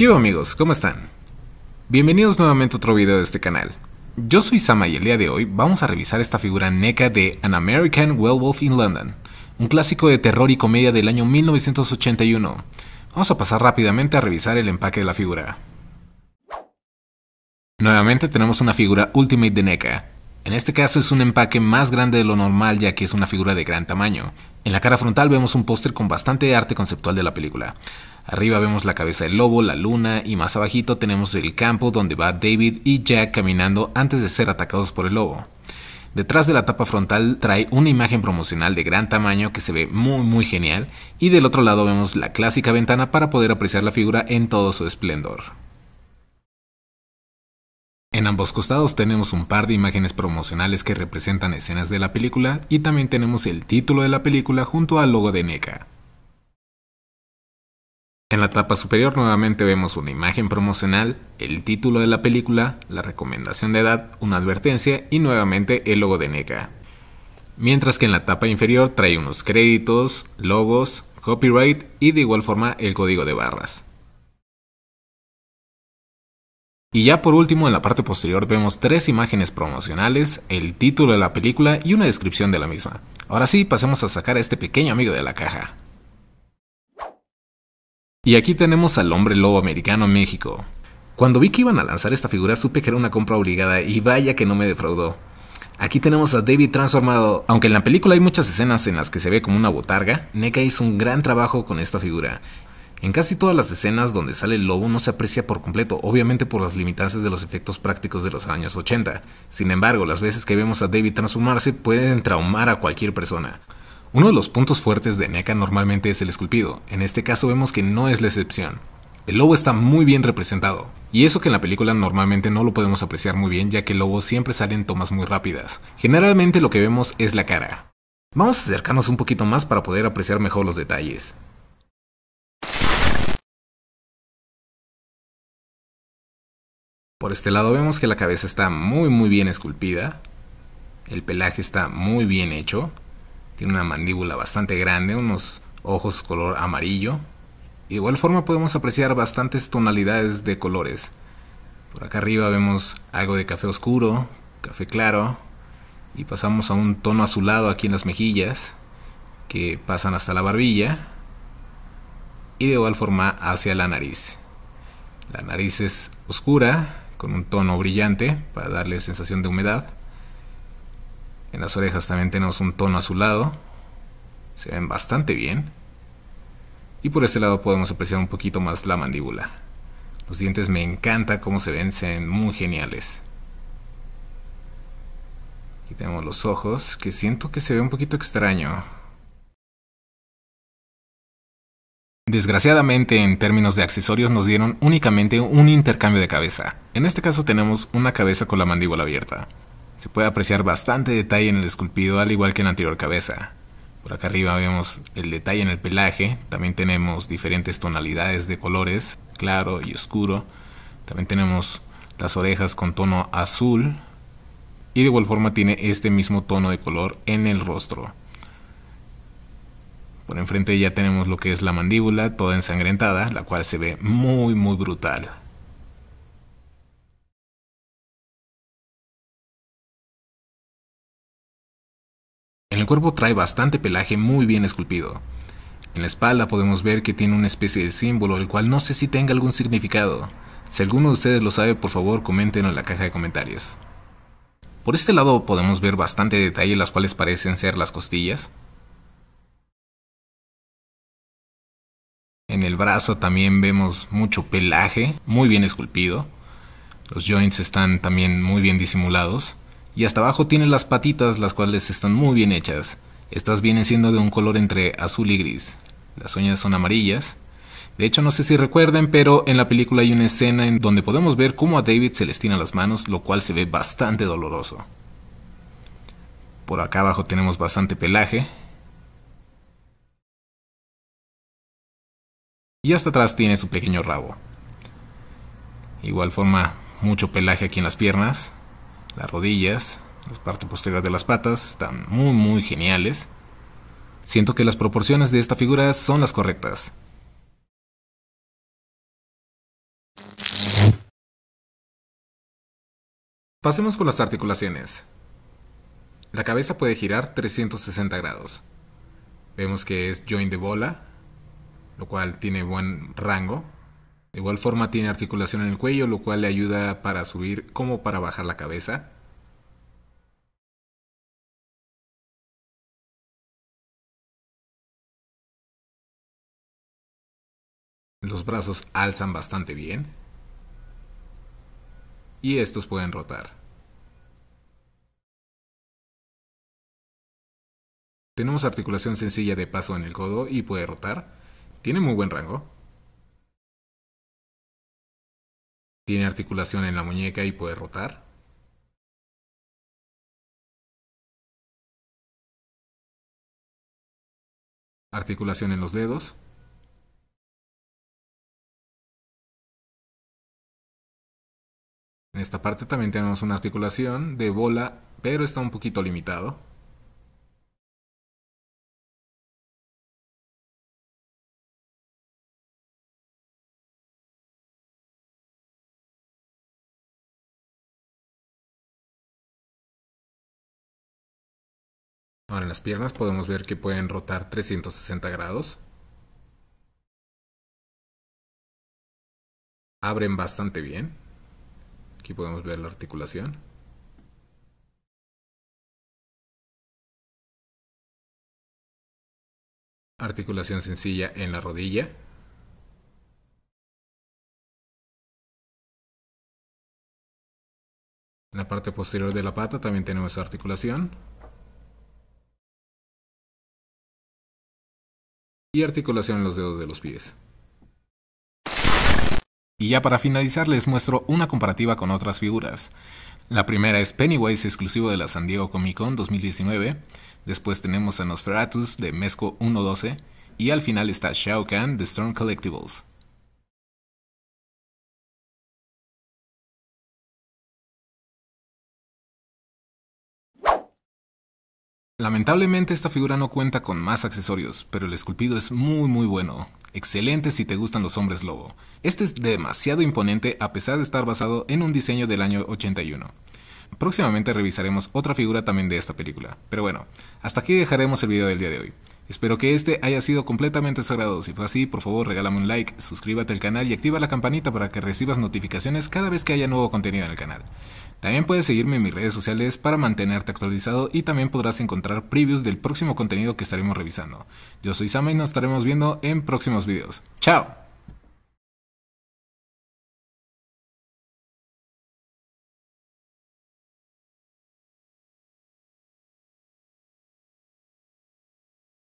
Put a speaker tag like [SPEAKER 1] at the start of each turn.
[SPEAKER 1] ¿Qué amigos? ¿Cómo están? Bienvenidos nuevamente a otro video de este canal. Yo soy Sama y el día de hoy vamos a revisar esta figura NECA de An American Werewolf in London, un clásico de terror y comedia del año 1981. Vamos a pasar rápidamente a revisar el empaque de la figura. Nuevamente tenemos una figura Ultimate de NECA, en este caso es un empaque más grande de lo normal ya que es una figura de gran tamaño. En la cara frontal vemos un póster con bastante arte conceptual de la película. Arriba vemos la cabeza del lobo, la luna y más abajito tenemos el campo donde va David y Jack caminando antes de ser atacados por el lobo. Detrás de la tapa frontal trae una imagen promocional de gran tamaño que se ve muy muy genial y del otro lado vemos la clásica ventana para poder apreciar la figura en todo su esplendor. En ambos costados tenemos un par de imágenes promocionales que representan escenas de la película y también tenemos el título de la película junto al logo de NECA. En la tapa superior nuevamente vemos una imagen promocional, el título de la película, la recomendación de edad, una advertencia y nuevamente el logo de NECA. Mientras que en la tapa inferior trae unos créditos, logos, copyright y de igual forma el código de barras. Y ya por último en la parte posterior vemos tres imágenes promocionales, el título de la película y una descripción de la misma. Ahora sí, pasemos a sacar a este pequeño amigo de la caja. Y aquí tenemos al hombre lobo americano en México. Cuando vi que iban a lanzar esta figura supe que era una compra obligada y vaya que no me defraudó. Aquí tenemos a David transformado. Aunque en la película hay muchas escenas en las que se ve como una botarga, NECA hizo un gran trabajo con esta figura. En casi todas las escenas donde sale el lobo no se aprecia por completo, obviamente por las limitancias de los efectos prácticos de los años 80. Sin embargo, las veces que vemos a David transformarse pueden traumar a cualquier persona. Uno de los puntos fuertes de NECA normalmente es el esculpido, en este caso vemos que no es la excepción. El lobo está muy bien representado, y eso que en la película normalmente no lo podemos apreciar muy bien ya que el lobo siempre sale en tomas muy rápidas. Generalmente lo que vemos es la cara. Vamos a acercarnos un poquito más para poder apreciar mejor los detalles.
[SPEAKER 2] Por este lado vemos que la cabeza está muy
[SPEAKER 1] muy bien esculpida, el pelaje está muy bien hecho, tiene una mandíbula bastante grande, unos ojos color amarillo. De igual forma podemos apreciar bastantes tonalidades de colores. Por acá arriba vemos algo de café oscuro, café claro, y pasamos a un tono azulado aquí en las mejillas, que pasan hasta la barbilla, y de igual forma hacia la nariz. La nariz es oscura, con un tono brillante, para darle sensación de humedad en las orejas también tenemos un tono azulado. Se ven bastante bien. Y por este lado podemos apreciar un poquito más la mandíbula. Los dientes me encanta cómo se ven, se ven muy geniales. Aquí tenemos los ojos, que siento que se ve un poquito extraño. Desgraciadamente, en términos de accesorios, nos dieron únicamente un intercambio de cabeza. En este caso tenemos una cabeza con la mandíbula abierta. Se puede apreciar bastante detalle en el esculpido, al igual que en la anterior cabeza. Por acá arriba vemos el detalle en el pelaje, también tenemos diferentes tonalidades de colores, claro y oscuro. También tenemos las orejas con tono azul y de igual forma tiene este mismo tono de color en el rostro. Por enfrente ya tenemos lo que es la mandíbula toda ensangrentada, la cual se ve muy muy brutal.
[SPEAKER 2] cuerpo trae bastante
[SPEAKER 1] pelaje muy bien esculpido. En la espalda podemos ver que tiene una especie de símbolo, el cual no sé si tenga algún significado. Si alguno de ustedes lo sabe, por favor, comenten en la caja de comentarios. Por este lado podemos ver bastante detalle las cuales parecen ser las costillas.
[SPEAKER 2] En el brazo también vemos
[SPEAKER 1] mucho pelaje, muy bien esculpido. Los joints están también muy bien disimulados y hasta abajo tiene las patitas las cuales están muy bien hechas. Estas vienen siendo de un color entre azul y gris. Las uñas son amarillas. De hecho, no sé si recuerden, pero en la película hay una escena en donde podemos ver cómo a David se le estiran las manos, lo cual se ve bastante doloroso. Por acá abajo tenemos bastante pelaje.
[SPEAKER 2] Y hasta atrás tiene su pequeño
[SPEAKER 1] rabo. Igual forma mucho pelaje aquí en las piernas las rodillas, las partes posteriores de las patas, están muy muy geniales. Siento que las proporciones de esta figura son las correctas. Pasemos con las articulaciones. La cabeza puede girar 360 grados. Vemos que es joint de bola, lo cual tiene buen rango, de igual forma tiene articulación en el cuello, lo cual le ayuda para subir como para bajar la cabeza.
[SPEAKER 3] Los brazos
[SPEAKER 2] alzan bastante bien. Y estos pueden rotar. Tenemos articulación sencilla de paso en el codo y puede rotar. Tiene muy buen rango. tiene articulación en la muñeca y puede rotar.
[SPEAKER 3] Articulación en los dedos. En esta parte también tenemos una articulación de bola, pero está un poquito limitado. Ahora en las piernas podemos ver que
[SPEAKER 2] pueden rotar 360 grados. Abren bastante bien. Aquí podemos ver la articulación.
[SPEAKER 3] Articulación sencilla en la rodilla. En la parte posterior de la pata también tenemos articulación.
[SPEAKER 1] y articulación en los dedos de los pies. Y ya para finalizar les muestro una comparativa con otras figuras. La primera es Pennywise exclusivo de la San Diego Comic Con 2019, después tenemos a Nosferatus de Mezco 112 y al final está Shao Kahn de Storm Collectibles. Lamentablemente esta figura no cuenta con más accesorios, pero el esculpido es muy muy bueno. Excelente si te gustan los hombres lobo. Este es demasiado imponente a pesar de estar basado en un diseño del año 81. Próximamente revisaremos otra figura también de esta película. Pero bueno, hasta aquí dejaremos el video del día de hoy. Espero que este haya sido completamente sagrado. Si fue así, por favor regálame un like, suscríbete al canal y activa la campanita para que recibas notificaciones cada vez que haya nuevo contenido en el canal. También puedes seguirme en mis redes sociales para mantenerte actualizado y también podrás encontrar previews del próximo contenido que estaremos revisando. Yo soy Sama y nos estaremos viendo en próximos videos. ¡Chao!